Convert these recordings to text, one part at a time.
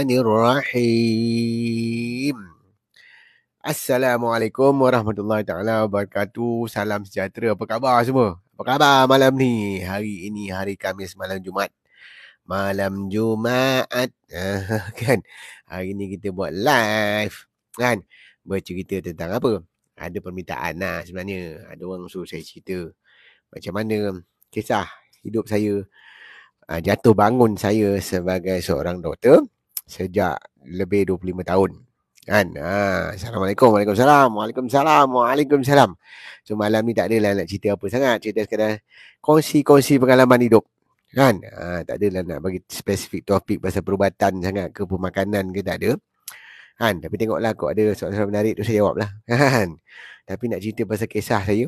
Bismillahirrahmanirrahim. Assalamualaikum warahmatullahi taala wabarakatuh. Salam sejahtera. Apa khabar semua? Apa khabar malam ni? Hari ini hari Kamis malam Jumaat. Malam Jumaat ah, kan. Hari ni kita buat live kan. Bercerita tentang apa? Ada permintaan lah sebenarnya. Ada orang suruh saya cerita macam mana kisah hidup saya ah, jatuh bangun saya sebagai seorang doktor sejak lebih 25 tahun kan ha, Assalamualaikum Waalaikumsalam Waalaikumsalam Waalaikumsalam So malam ni tak adalah nak cerita apa sangat Cerita sekadar kongsi-kongsi pengalaman hidup kan ha, Tak adalah nak bagi spesifik topik pasal perubatan sangat ke pemakanan ke tak ada kan Tapi tengoklah kok ada soalan-soalan menarik tu saya jawablah kan Tapi nak cerita pasal kisah saya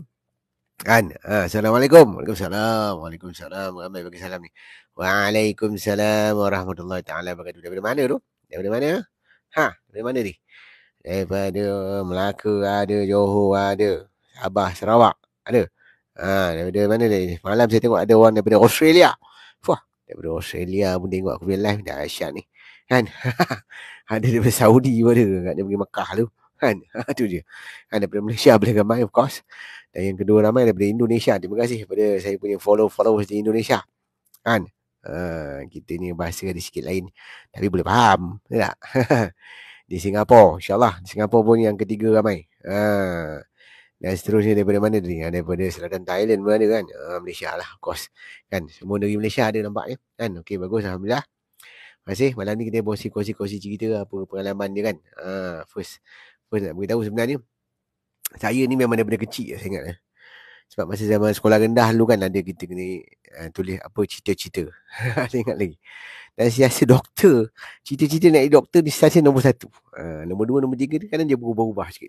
kan ha, Assalamualaikum Waalaikumsalam Waalaikumsalam Ramai bagi salam ni Waalaikumsalam warahmatullahi taala wabarakatuh. Dari mana tu? Dari mana? Ha, dari mana ni? Daripada Melaka ada, Johor ada, Sabah, Sarawak ada. Ha, daripada mana ni? Malam saya tengok ada orang daripada Australia. Fuh, daripada Australia pun tengok aku punya live dah asyik ni. Kan? ada daripada Saudi pun ada. Kat dia pergi Mekah tu. Kan? Itu ha, je. Kan daripada Malaysia boleh ramai of course. Dan yang kedua ramai daripada Indonesia. Terima kasih kepada saya punya follow-followers di Indonesia. Kan? Ah, kita ni bahasa ada sikit lain tapi boleh faham ya tak di Singapura insyaallah di Singapura pun yang ketiga ramai ha dan seterusnya daripada mana tadi? Ah, daripada selatan Thailand pun ada kan? Uh, Malaysia lah of course. Kan? Semua negeri Malaysia ada nampaknya. Kan? okay, bagus Alhamdulillah. Terima kasih. Malam ni kita berkongsi-kongsi cerita apa pengalaman dia kan? Uh, first. First nak beritahu sebenarnya. Saya ni memang daripada kecil saya ingat. Eh. Sebab masa zaman sekolah rendah dulu kan ada kita kena uh, tulis apa cita-cita. ada ingat lagi. Dan saya doktor, cita-cita nak jadi doktor ni saya nombor satu. Uh, nombor dua, nombor tiga tu kadang dia berubah-ubah sikit.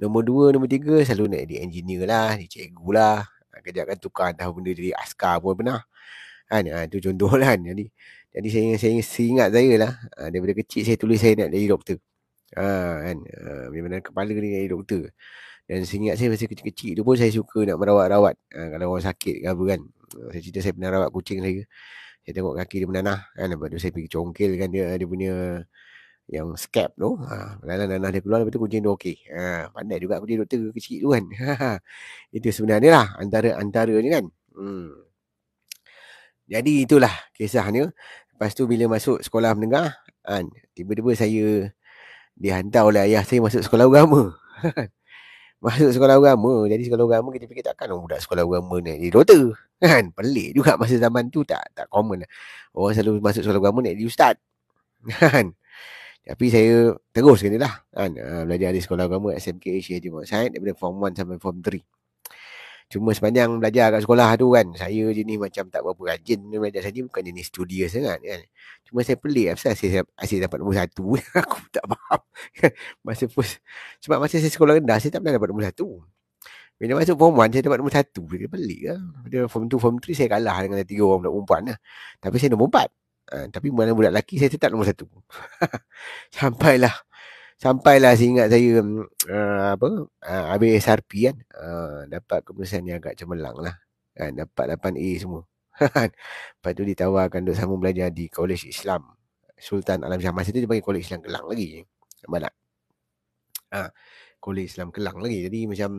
Nombor dua, nombor tiga selalu nak jadi engineer lah, jadi cikgu lah. Ha, Kejap kan tukar dah benda jadi askar pun pernah. Kan, uh, tu contoh lah kan. Jadi, jadi saya, saya, saya ingat saya lah, uh, daripada kecil saya tulis saya nak jadi doktor. Ha, uh, kan, uh, memang kepala ni nak jadi doktor. Dan saya saya masa kecil-kecil tu pun saya suka nak merawat-rawat ha, Kalau orang sakit ke apa kan Saya cerita saya pernah rawat kucing saya Saya tengok kaki dia menanah kan Lepas tu saya pergi congkel kan dia, dia punya yang scap tu ha, Nanah dia keluar lepas tu kucing tu okey ha, Pandai juga kucing doktor kecil tu kan ha, Itu sebenarnya lah antara-antara ni kan hmm. Jadi itulah kisahnya Lepas tu bila masuk sekolah menengah kan, Tiba-tiba saya dihantar oleh ayah saya masuk sekolah agama masuk sekolah agama jadi sekolah agama kita fikir takkan orang budak sekolah agama naik jadi doktor kan pelik juga masa zaman tu tak tak common lah. orang selalu masuk sekolah agama naik jadi ustaz kan tapi saya terus kena lah kan ah, belajar di sekolah agama SMK Asia Jumat Syed daripada form 1 sampai form 3 Cuma sepanjang belajar kat sekolah tu kan Saya jenis macam tak berapa rajin belajar saja bukan jenis studious sangat kan Cuma saya pelik lah Sebab saya, saya dapat nombor satu Aku tak faham Masa first Sebab masa saya sekolah rendah Saya tak pernah dapat nombor satu Bila masuk form 1 Saya dapat nombor satu Dia pelik lah Bila form 2, form 3 Saya kalah dengan tiga orang budak perempuan lah Tapi saya nombor 4 uh, ah, Tapi mana budak lelaki Saya tetap nombor satu Sampailah sampailah seingat saya uh, apa uh, habis SRP kan uh, dapat kemusan yang agak cemerlang lah kan dapat 8A semua lepas tu ditawarkan untuk sambung belajar di Kolej Islam Sultan Alam Syah masa tu dia panggil Kolej Islam Kelang lagi nampak tak uh, Kolej Islam Kelang lagi jadi macam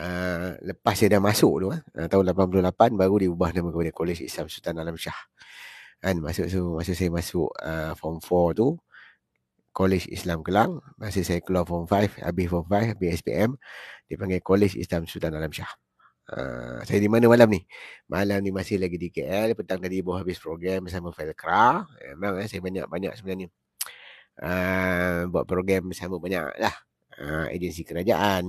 uh, lepas saya dah masuk tu uh, tahun 88 baru dia ubah nama kepada Kolej Islam Sultan Alam Syah kan masuk tu masa saya masuk uh, form 4 tu College Islam Kelang hmm. masa saya keluar form 5 habis form 5 habis SPM dipanggil College Islam Sultan Alam Shah Uh, saya di mana malam ni? Malam ni masih lagi di KL Petang tadi baru habis program bersama Felkra eh, Memang eh, saya banyak-banyak sebenarnya uh, Buat program bersama banyak lah uh, ah, Agensi kerajaan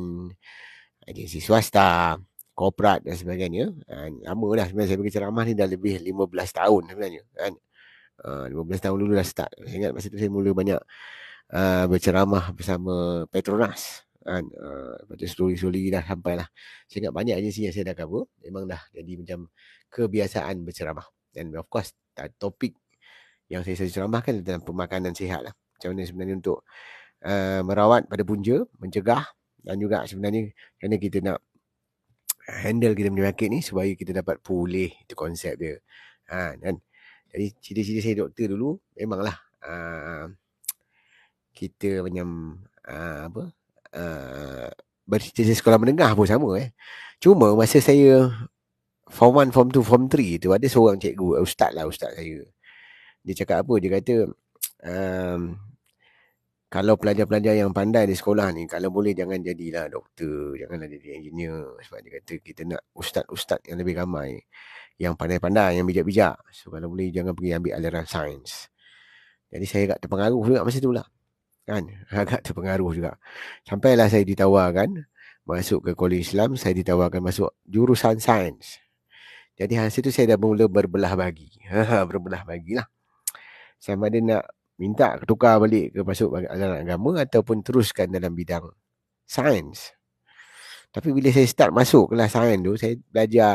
Agensi swasta Korporat dan sebagainya uh, Lama dah sebenarnya saya pergi ceramah ni Dah lebih 15 tahun sebenarnya kan? 15 ah, tahun dulu dah start Saya ingat masa tu saya mula banyak uh, Berceramah bersama Petronas kan? Uh, lepas tu slowly-slowly dah sampai lah Saya ingat banyak agensi yang saya dah cover Memang dah jadi macam kebiasaan berceramah And of course topik yang saya selalu kan dalam pemakanan sihat lah Macam mana sebenarnya untuk uh, merawat pada punca Mencegah dan juga sebenarnya kerana kita nak handle kita punya penyakit ni supaya kita dapat pulih itu konsep dia ha, dan jadi cita-cita saya doktor dulu memanglah uh, kita macam uh, ah, apa uh, ah, bercita sekolah menengah pun sama eh. Cuma masa saya form 1, form 2, form 3 tu ada seorang cikgu, eh, ustaz lah ustaz saya. Dia cakap apa? Dia kata um, kalau pelajar-pelajar yang pandai di sekolah ni kalau boleh jangan jadilah doktor, janganlah jadi engineer sebab dia kata kita nak ustaz-ustaz yang lebih ramai yang pandai-pandai, yang bijak-bijak. So kalau boleh jangan pergi ambil aliran sains. Jadi saya agak terpengaruh juga masa tu lah. Kan? Agak terpengaruh juga. Sampailah saya ditawarkan masuk ke Kuala Islam, saya ditawarkan masuk jurusan sains. Jadi hasil tu saya dah mula berbelah bagi. berbelah bagilah. Saya ada nak minta tukar balik ke masuk aliran agama ataupun teruskan dalam bidang sains. Tapi bila saya start masuk kelas sains tu, saya belajar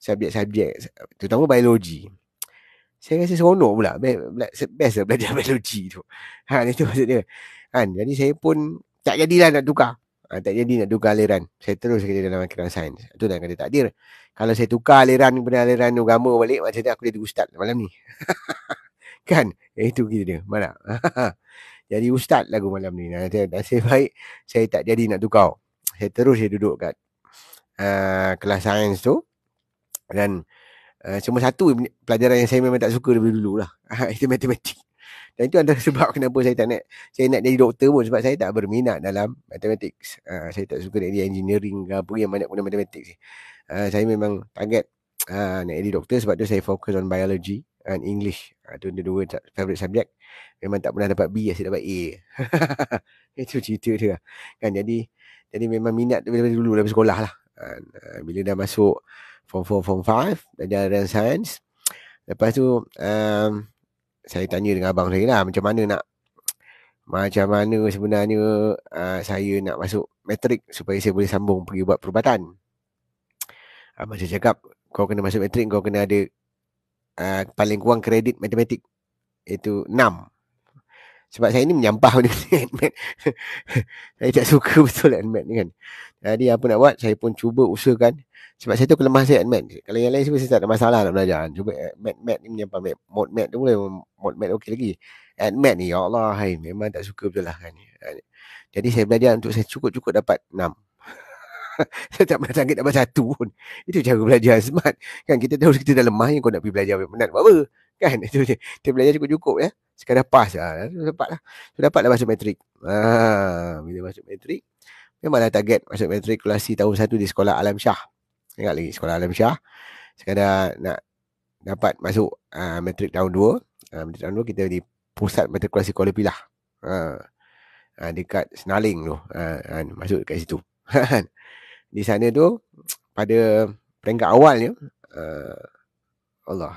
subjek-subjek terutama biologi. Saya rasa seronok pula best, best lah belajar biologi tu. Ha itu maksud dia. Kan jadi saya pun tak jadilah nak tukar. Ha, tak jadi nak tukar aliran. Saya terus kerja dalam akhiran sains. Tu dah kata takdir. Kalau saya tukar aliran kepada aliran agama balik, macam mana aku jadi ustaz malam ni? kan? Eh, itu kira dia. Mana? jadi ustaz lagu malam ni. Nah, saya baik, saya tak jadi nak tukar. Saya terus saya duduk kat uh, kelas sains tu. Dan uh, cuma satu pelajaran yang saya memang tak suka dari dulu lah. itu matematik. Dan itu adalah sebab kenapa saya tak nak saya nak jadi doktor pun sebab saya tak berminat dalam matematik. Uh, ah, saya tak suka nak jadi engineering ke apa yang banyak guna matematik. Uh, ah, saya memang target uh, nak jadi doktor sebab tu saya fokus on biology and English. Itu uh, dua favorite subject. Memang tak pernah dapat B, saya dapat A. itu cerita dia. Kan, jadi jadi memang minat dari dulu dari sekolah lah. Uh, bila dah masuk form 4, form 5 belajar dan sains. Lepas tu um, saya tanya dengan abang saya lah macam mana nak macam mana sebenarnya uh, saya nak masuk matrik supaya saya boleh sambung pergi buat perubatan. Abang saya cakap kau kena masuk matrik kau kena ada uh, paling kurang kredit matematik itu sebab saya ni menyampah Ant-Man. saya tak suka betul ant ni kan. Jadi apa nak buat, saya pun cuba usahakan. Sebab saya tu kelemahan saya ant Kalau yang lain semua saya tak ada masalah nak belajar. Cuba Ant-Man eh, ni menyampah. Mad. Mode Mad tu boleh. Mode Mad okey lagi. ant ni, ya Allah. Hai, memang tak suka betul lah kan. Jadi saya belajar untuk saya cukup-cukup dapat 6. saya tak pernah sanggit dapat satu pun. Itu cara belajar smart. Kan kita tahu kita dah lemah yang kau nak pergi belajar. Nak buat apa? Kan itu dia Dia belajar cukup-cukup ya Sekadar pass ya. lah Dapat lah. dapatlah dapat lah masuk matrik ha, Bila masuk matrik Memanglah target masuk matrikulasi tahun satu di sekolah Alam Syah Ingat lagi sekolah Alam Syah Sekadar nak dapat masuk uh, ha, matrik tahun dua. uh, ha, Matrik tahun dua kita di pusat matrikulasi Kuala Pilah ha, ha, Dekat Senaling tu ha, ha, Masuk dekat situ kan? Di sana tu pada peringkat awalnya uh, Allah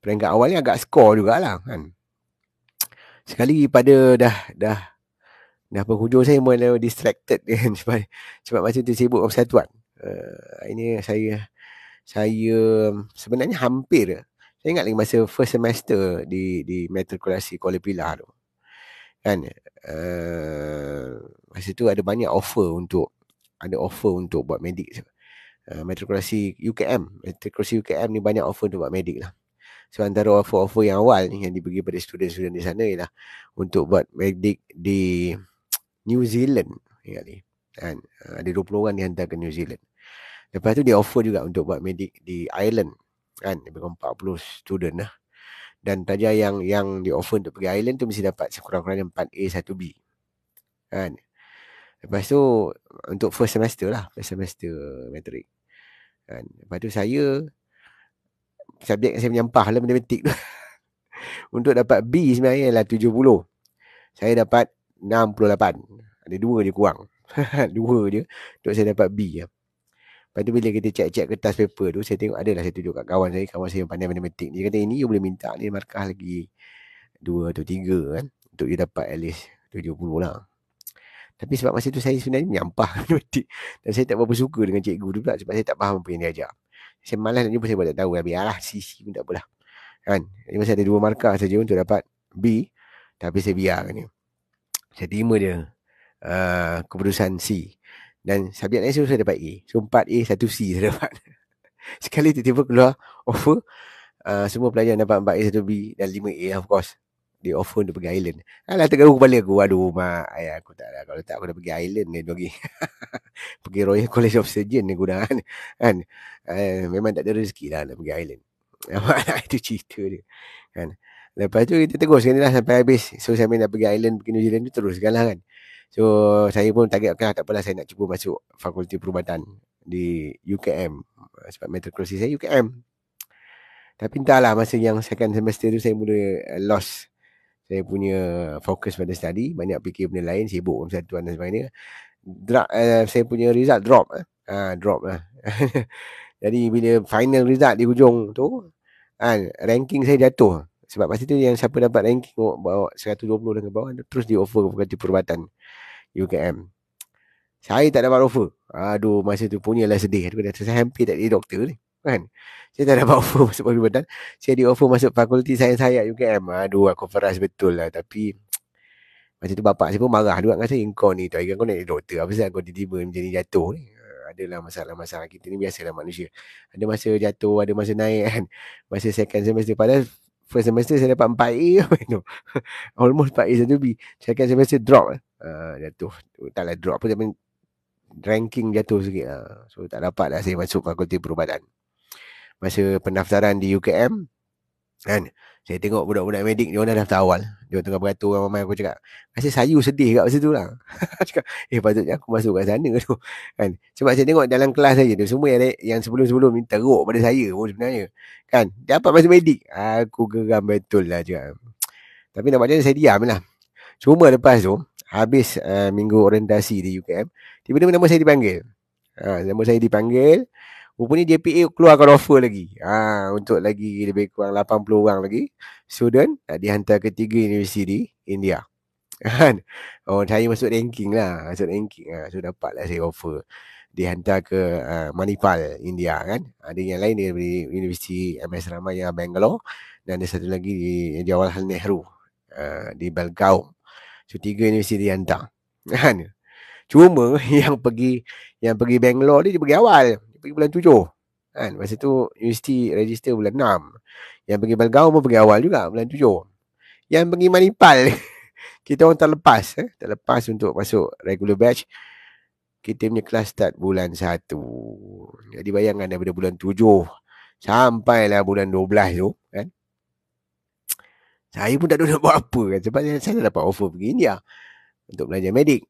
peringkat awal ni agak skor jugalah kan. Sekali pada dah dah dah penghujung saya mula distracted kan sebab sebab macam tu sibuk dengan persatuan. Uh, ini saya saya sebenarnya hampir saya ingat lagi masa first semester di di matrikulasi Kuala Pilah tu. Kan uh, masa tu ada banyak offer untuk ada offer untuk buat medik uh, matrikulasi UKM matrikulasi UKM ni banyak offer untuk buat medik lah So antara offer-offer yang awal ni yang diberi pada student-student di sana ialah untuk buat medik di New Zealand. Ingat ni. Kan? Ah, ada 20 orang dihantar ke New Zealand. Lepas tu dia offer juga untuk buat medik di Ireland. Kan? Lebih kurang 40 student lah. Dan taja yang yang di offer untuk pergi Ireland tu mesti dapat sekurang-kurangnya 4A, 1B. Kan? Lepas tu untuk first semester lah. First semester metric Kan? Lepas tu saya subjek yang saya menyampah lah matematik tu. Untuk dapat B sebenarnya ialah 70. Saya dapat 68. Ada dua je kurang. dua je untuk saya dapat B. Ya. Lepas tu bila kita cek-cek kertas paper tu, saya tengok adalah saya tunjuk kat kawan saya, kawan saya yang pandai matematik. Dia kata ini eh, you boleh minta ni markah lagi dua atau tiga kan. Untuk you dapat at least 70 lah. Tapi sebab masa tu saya sebenarnya menyampah matematik. Dan saya tak berapa suka dengan cikgu tu pula sebab saya tak faham apa yang dia ajar. Saya malas nak jumpa sebab tak tahu lah. Biarlah C pun tak apalah. Kan? Jadi masih ada dua markah saja untuk dapat B. Tapi saya kan dia. Saya terima dia. Uh, keputusan C. Dan subjek lain saya dapat A. So 4A, 1C saya dapat. Sekali tiba-tiba keluar offer. Uh, semua pelajar dapat 4A, 1B dan 5A lah, of course dia offer untuk pergi island. Alah tengah kepala aku. Aduh mak. Ayah aku tak ada. Lah. Kalau tak aku dah pergi island ni pergi. pergi Royal College of Surgeon ni guna kan. kan? Uh, memang tak ada rezeki lah nak pergi island. itu cerita dia. Kan? Lepas tu kita teruskan lah sampai habis. So saya nak pergi island pergi New Zealand tu teruskan lah kan. So saya pun targetkan lah, tak apalah saya nak cuba masuk fakulti perubatan di UKM. Sebab Metro metrikulasi saya UKM. Tapi entahlah masa yang second semester tu saya mula eh, lost saya punya fokus pada study banyak fikir benda lain sibuk dengan satu dan sebagainya drop uh, eh, saya punya result drop ah uh, drop lah jadi bila final result di hujung tu kan uh, ranking saya jatuh sebab masa tu yang siapa dapat ranking oh, bawa 120 dan ke bawah terus di offer pekerja perubatan UKM saya tak dapat offer aduh masa tu punya lah sedih aku saya terhampir tak jadi doktor ni kan saya tak dapat offer masuk Pakul Badan saya di offer masuk fakulti saya saya, UKM aduh aku peras betul lah tapi macam tu bapak saya pun marah juga dengan saya kau ni tu hari kau nak doktor apa sebab kau tiba-tiba macam jatuh ni eh, adalah masalah-masalah kita ni biasalah manusia ada masa jatuh ada masa naik kan masa second semester pada first semester saya dapat 4A no. almost 4A satu B second semester drop uh, jatuh taklah drop pun ranking jatuh sikit uh. so tak dapat lah saya masuk fakulti perubatan masa pendaftaran di UKM kan saya tengok budak-budak medik dia orang dah daftar awal dia tengah beratur orang ramai aku cakap rasa sayu sedih kat masa tu lah cakap eh patutnya aku masuk kat sana tu kan sebab saya tengok dalam kelas saya tu semua yang yang sebelum-sebelum ni teruk pada saya pun sebenarnya kan dapat masa medik aku geram betul lah cakap tapi nak macam saya diam lah cuma lepas tu habis uh, minggu orientasi di UKM tiba-tiba nama saya dipanggil ha, nama saya dipanggil Rupanya keluar keluarkan offer lagi. Ha, untuk lagi lebih kurang 80 orang lagi. Student nak ha, dihantar ke tiga universiti India. Kan? oh, saya masuk ranking lah. Masuk ranking. Lah. So, dapat lah saya offer. Dihantar ke uh, Manipal, India kan. Ada yang lain dari Universiti MS Ramaya, Bangalore. Dan ada satu lagi di Jawaharlal Nehru. Uh, di Belgaum. So, tiga universiti dihantar. Kan? Cuma yang pergi yang pergi Bangalore ni dia pergi awal pergi bulan tujuh, kan masa tu universiti register bulan enam. yang pergi Belgau pun pergi awal juga bulan tujuh. yang pergi Manipal kita orang terlepas eh? terlepas untuk masuk regular batch kita punya kelas start bulan satu. jadi bayangkan daripada bulan tujuh, sampai lah bulan dua belas tu kan saya pun tak duduk buat apa kan sebab saya dah dapat offer pergi India untuk belajar medik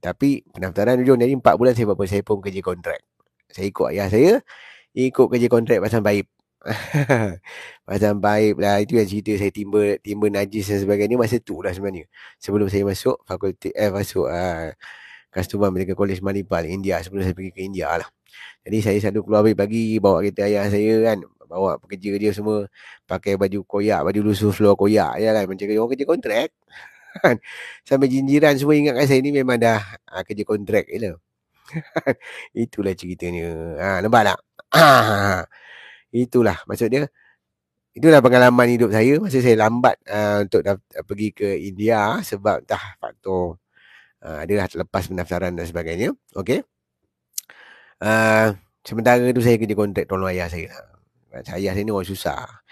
tapi pendaftaran hujung jadi 4 bulan saya buat saya pun kerja kontrak saya ikut ayah saya ikut kerja kontrak pasal baik pasal baik lah itu yang cerita saya timba timba najis dan sebagainya masa tu lah sebenarnya sebelum saya masuk fakulti eh masuk uh, customer mereka college Manipal India sebelum saya pergi ke India lah jadi saya selalu keluar pagi bawa kereta ayah saya kan bawa pekerja dia semua pakai baju koyak baju lusuh floor koyak ya lah macam orang kerja kontrak kan. Sampai jinjiran semua ingatkan saya ni memang dah uh, kerja kontrak je lah. Itulah ceritanya. Ha, nampak tak? Ha, ha, ha. Itulah maksudnya. Itulah pengalaman hidup saya. Masa saya lambat uh, untuk da- pergi ke India sebab dah faktor uh, adalah terlepas pendaftaran dan sebagainya. Okey. Uh, sementara tu saya kerja kontrak tolong ayah saya. Saya ayah saya ni orang susah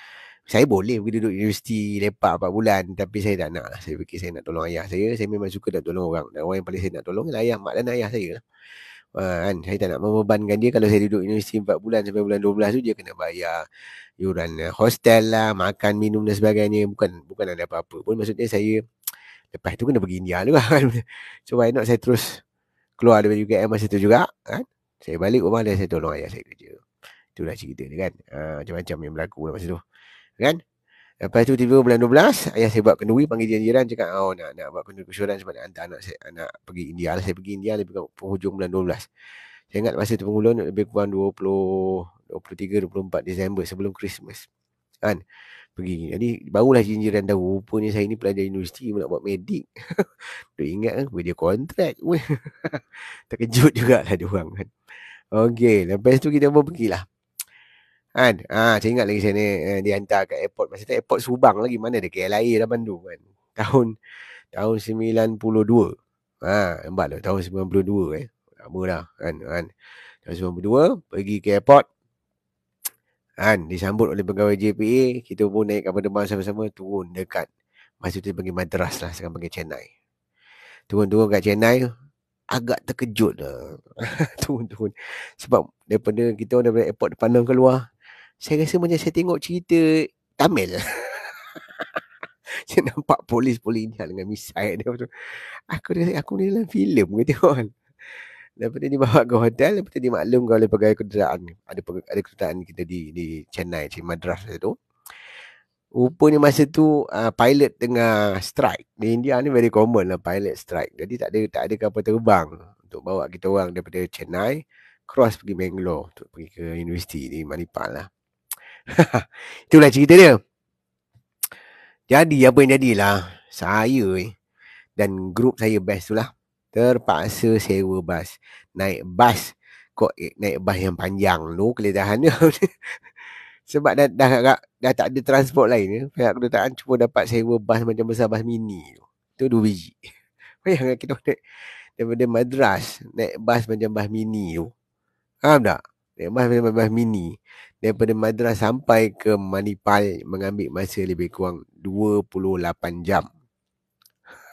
saya boleh pergi duduk universiti lepak 4 bulan tapi saya tak nak lah. saya fikir saya nak tolong ayah saya saya memang suka nak tolong orang dan orang yang paling saya nak tolong ialah ayah mak dan ayah saya lah uh, kan saya tak nak membebankan dia kalau saya duduk universiti 4 bulan sampai bulan 12 tu dia kena bayar yuran eh, hostel lah makan minum dan sebagainya bukan bukan ada apa-apa pun maksudnya saya lepas tu kena pergi India dulu lah, kan so why not saya terus keluar dari UKM masa tu juga kan saya balik rumah dan saya tolong ayah saya kerja itulah cerita ni kan uh, macam-macam yang berlaku lah masa tu kan lepas tu tiba bulan 12 ayah saya buat kenduri panggil jiran-jiran cakap oh nak nak buat kenduri kesyuran sebab nak hantar anak saya anak pergi India lah saya pergi India lebih kurang penghujung bulan 12 saya ingat masa tu pengulun lebih kurang 20 23 24 Disember sebelum Christmas kan pergi jadi barulah jiran-jiran tahu rupanya saya ni pelajar universiti nak buat medik tu ingat kan dia kontrak terkejut jugalah dia orang kan Okey, lepas tu kita pun pergilah. Kan? Ha, saya ingat lagi saya ni eh, dia hantar kat airport. Masa tu airport Subang lagi mana ada KLIA dah bandu kan. Tahun tahun 92. Ha, nampak tak? Tahun 92 eh. Lama dah kan. kan? Tahun 92 pergi ke airport. Kan? Disambut oleh pegawai JPA. Kita pun naik kapal terbang sama-sama turun dekat. Masa tu pergi Madras lah. Sekarang pergi Chennai. Turun-turun kat Chennai agak terkejut lah. turun-turun. Sebab daripada kita orang daripada airport depan keluar, saya rasa macam saya tengok cerita Tamil Saya nampak polis polis ini dengan misail dia tu. Aku dia aku ni dalam filem ke tengok. Kan. Lepas tu dia bawa ke hotel, lepas tu dia maklum oleh pegawai kenderaan. Ada ada kenderaan kita di di Chennai, di Madras tu. Rupanya masa tu uh, pilot tengah strike. Di India ni very common lah pilot strike. Jadi tak ada tak ada kapal terbang untuk bawa kita orang daripada Chennai cross pergi Bangalore untuk pergi ke universiti di Manipal lah. Itulah cerita dia. Jadi apa yang jadilah. Saya eh, dan grup saya best tu lah. Terpaksa sewa bas. Naik bas. Kok eh, naik bas yang panjang tu. Kelihatan dia. Sebab dah, dah, dah, dah, tak ada transport lain. Ya. Eh. Pihak kedutaan cuma dapat sewa bas macam besar bas mini tu. Tu dua biji. Bayangkan kita naik daripada Madras. Naik bas macam bas mini tu. Faham tak? Naik bas macam bas mini daripada Madras sampai ke Manipal mengambil masa lebih kurang 28 jam.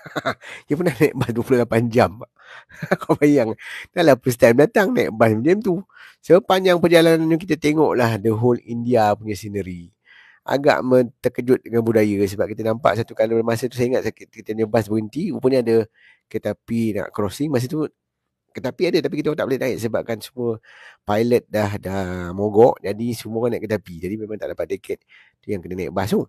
Dia pernah naik bas 28 jam. Kau bayang. Dah lah first time datang naik bas macam tu. Sepanjang perjalanan ni kita tengok lah, the whole India punya scenery. Agak terkejut dengan budaya sebab kita nampak satu kali masa tu saya ingat kita punya bas berhenti. Rupanya ada kereta api nak crossing. Masa tu Ketapi ada tapi kita tak boleh naik sebabkan semua pilot dah dah mogok jadi semua orang naik ketapi. Jadi memang tak dapat tiket. Tu yang kena naik bas tu.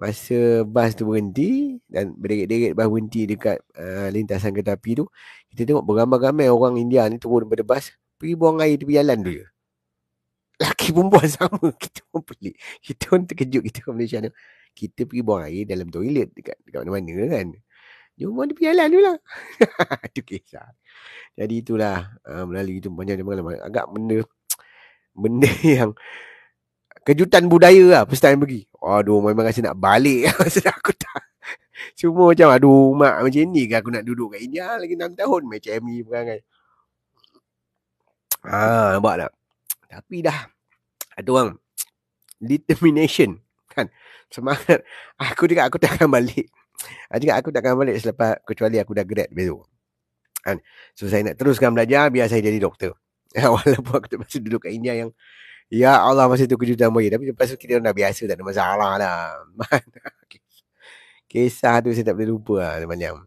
Masa bas tu berhenti dan berderet-deret bas berhenti dekat uh, lintasan ketapi tu, kita tengok beramai-ramai orang India ni turun daripada bas pergi buang air tepi jalan tu je. Laki buat sama kita pun pelik. Kita pun terkejut kita orang Malaysia ni. Kita pergi buang air dalam toilet dekat dekat mana-mana kan. Jumpa tepi jalan dulu lah. itu kisah. Jadi itulah. Uh, melalui itu banyak pengalaman. Agak benda. Benda yang. Kejutan budaya lah. First time pergi. Aduh memang rasa nak balik. Rasa aku tak. Cuma macam aduh mak macam ni ke aku nak duduk kat India lagi 6 tahun macam ni e perangai. Kan. Ah, nampak tak? Tapi dah. Ada orang determination kan semangat aku dekat aku tak akan balik saya cakap aku takkan balik selepas kecuali aku dah grad besok. Kan? So saya nak teruskan belajar biar saya jadi doktor. Ya, walaupun aku terpaksa duduk kat India yang Ya Allah masa tu kejutan bagi Tapi lepas tu kita dah biasa tak ada masalah lah Kisah tu saya tak boleh lupa lah sepanjang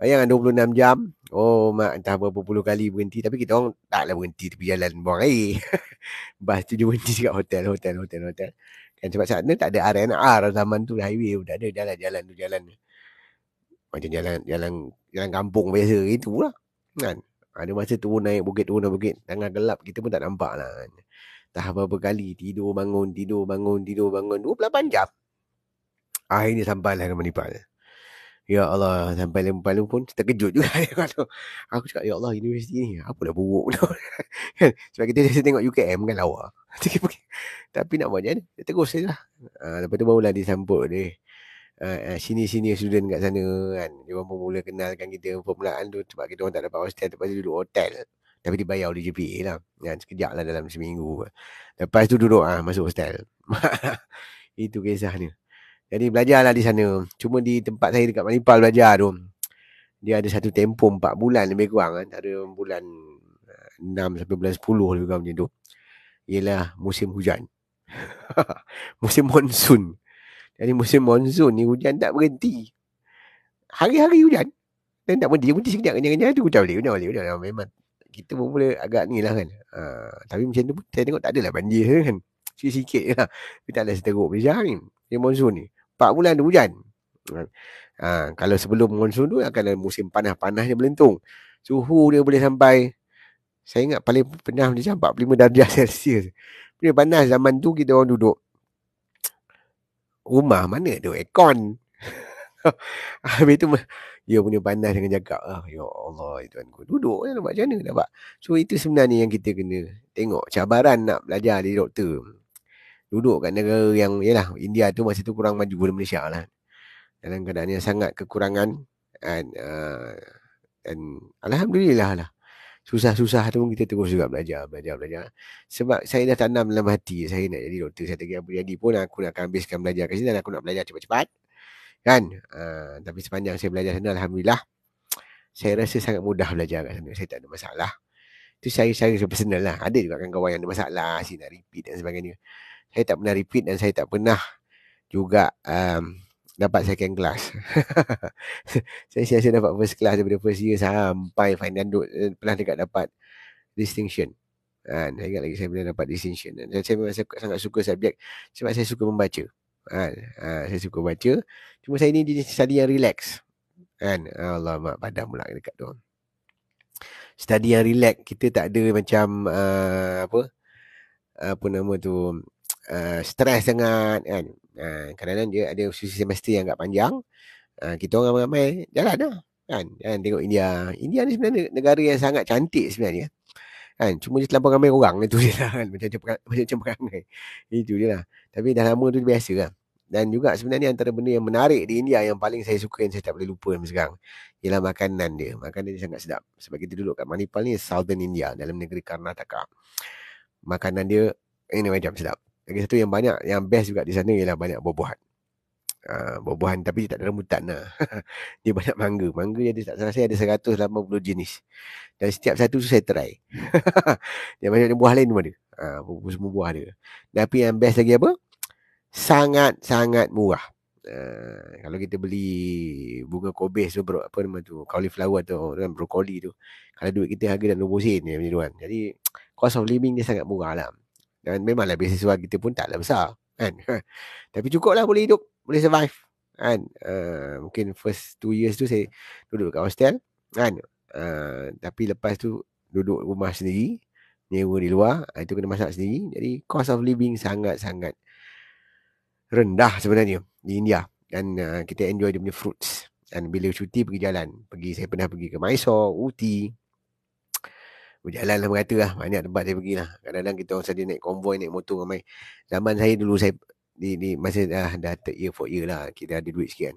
Bayangkan 26 jam Oh mak entah berapa puluh kali berhenti Tapi kita orang taklah berhenti tepi jalan buang air Bas tu je berhenti dekat hotel Hotel, hotel, hotel Kan sebab saat ni tak ada R&R zaman tu Highway pun tak ada jalan-jalan tu jalan, jalan, jalan macam jalan jalan jalan kampung biasa gitu lah kan ada masa turun naik bukit turun naik bukit tengah gelap kita pun tak nampak lah kan Tak berapa kali tidur bangun tidur bangun tidur bangun 28 jam akhirnya sampai lah rumah Nepal Ya Allah sampai Nepal pun terkejut juga aku cakap ya Allah universiti ni apa dah buruk kan sebab kita biasa tengok UKM kan lawa tapi nak buat macam mana terus saja lah ah, lepas tu barulah disambut dia uh, sini uh, senior student kat sana kan. Dia pun mula kenalkan kita permulaan tu sebab kita orang tak dapat hostel tempat dia duduk hotel. Tapi dibayar oleh JPA lah. Kan? Sekejap lah dalam seminggu. Lepas tu duduk ah masuk hostel. Itu kisahnya. Jadi belajarlah di sana. Cuma di tempat saya dekat Manipal belajar tu. Dia ada satu tempoh 4 bulan lebih kurang. Kan? Ada bulan 6 uh, sampai bulan 10 lebih kurang macam tu. Ialah musim hujan. musim monsun. Dari musim monsun ni hujan tak berhenti. Hari-hari hujan. Dan tak berhenti. Berhenti sekejap. Kenyang-kenyang tu. Tak boleh. Tak boleh. Tak boleh. Memang. Kita pun boleh agak ni lah kan. Uh, tapi macam tu pun. Saya tengok tak adalah banjir kan. Sikit-sikit lah. Tapi tak adalah seteruk. Biasa ni. Dia monsun ni. Empat bulan tu hujan. Uh, kalau sebelum monsun tu. Akan ada musim panas-panasnya berlentung. Suhu dia boleh sampai. Saya ingat paling pernah macam 45 darjah Celsius. Bila panas zaman tu kita orang duduk rumah mana ada aircon. Habis tu dia punya panas dengan jaga. Ah, ya Allah, eh, tuan ku duduk je macam mana dapat. So itu sebenarnya yang kita kena tengok cabaran nak belajar di doktor. Duduk kat negara yang yalah India tu masa tu kurang maju daripada Malaysia lah. Dalam keadaan yang sangat kekurangan and uh, and alhamdulillah lah susah-susah tu kita terus juga belajar, belajar, belajar. Sebab saya dah tanam dalam hati saya nak jadi doktor. Saya tak kira apa jadi pun aku nak habiskan belajar kat sini dan aku nak belajar cepat-cepat. Kan? Uh, tapi sepanjang saya belajar sana, Alhamdulillah, saya rasa sangat mudah belajar kat sana. Saya tak ada masalah. Tu saya cari personal lah. Ada juga kan kawan yang ada masalah, saya nak repeat dan sebagainya. Saya tak pernah repeat dan saya tak pernah juga um, dapat second class. saya saya dapat first class daripada first year sampai final duk eh, pernah dekat dapat distinction. Kan, saya ingat lagi saya pernah dapat distinction. Dan saya memang saya sangat suka subjek sebab saya suka membaca. Kan, ha, saya suka baca. Cuma saya ni di study yang relax. Kan, Allah mak padam pula dekat tu. Study yang relax kita tak ada macam uh, apa apa nama tu uh, stress sangat kan Ha, kadang-kadang dia ada sesi semester yang agak panjang. Ha, kita orang ramai-ramai jalan lah. Kan? kan? Tengok India. India ni sebenarnya negara yang sangat cantik sebenarnya. Kan? Cuma dia terlalu ramai orang. Itu dia lah. Kan? Macam-macam perangai. Itu dia lah. Tapi dah lama tu biasa lah. Dan juga sebenarnya antara benda yang menarik di India yang paling saya suka yang saya tak boleh lupa sampai sekarang ialah makanan dia. Makanan dia sangat sedap. Sebab kita duduk kat Manipal ni, Southern India dalam negeri Karnataka. Makanan dia ini anyway, macam sedap. Lagi satu yang banyak yang best juga di sana ialah banyak buah-buahan. Uh, buah-buahan tapi dia tak dalam hutan lah. dia banyak mangga. Mangga yang dia tak salah saya ada 180 jenis. Dan setiap satu tu saya try. dia banyak buah lain pun ada. Uh, semua buah dia. Tapi yang best lagi apa? Sangat-sangat murah. Uh, kalau kita beli bunga kobis tu bro, apa nama tu cauliflower tu kan brokoli tu kalau duit kita harga dalam 20 sen ya, jadi cost of living dia sangat murah lah dan memanglah beasiswa kita pun taklah besar kan. Ha. Tapi cukuplah boleh hidup, boleh survive kan. Uh, mungkin first two years tu saya duduk kat hostel kan. Uh, tapi lepas tu duduk rumah sendiri, nyewa di luar, eh, itu kena masak sendiri. Jadi cost of living sangat-sangat rendah sebenarnya di India. Dan uh, kita enjoy dia punya fruits. Dan bila cuti pergi jalan, pergi saya pernah pergi ke Mysore, Uti, berjalan lah berkata lah. Banyak tempat saya pergi lah. Kadang-kadang kita orang saja naik konvoi, naik motor ramai. Zaman saya dulu saya, di, di masa dah, dah third year, fourth year lah. Kita ada duit sikit kan.